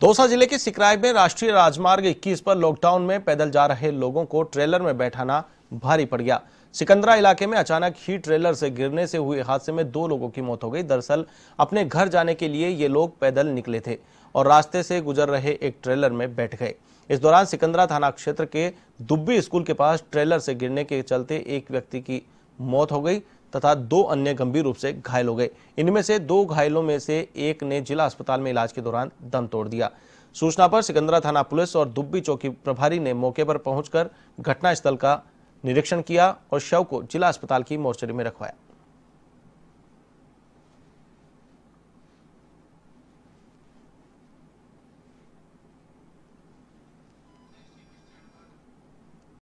दौसा जिले के सिकराय में राष्ट्रीय राजमार्ग 21 पर लॉकडाउन में पैदल जा रहे लोगों को ट्रेलर में बैठाना भारी पड़ गया सिकंदरा इलाके में अचानक ही ट्रेलर से गिरने से हुए हादसे में दो लोगों की मौत हो गई दरअसल अपने घर जाने के लिए ये लोग पैदल निकले थे और रास्ते से गुजर रहे एक ट्रेलर में बैठ गए इस दौरान सिकंदरा थाना क्षेत्र के दुब्बी स्कूल के पास ट्रेलर से गिरने के चलते एक व्यक्ति की मौत हो गई तथा दो अन्य गंभीर रूप से घायल हो गए इनमें से दो घायलों में से एक ने जिला अस्पताल में इलाज के दौरान दम तोड़ दिया सूचना पर सिकंदरा थाना पुलिस और दुब्बी चौकी प्रभारी ने मौके पर पहुंचकर घटनास्थल का निरीक्षण किया और शव को जिला अस्पताल की मोर्चरी में रखवाया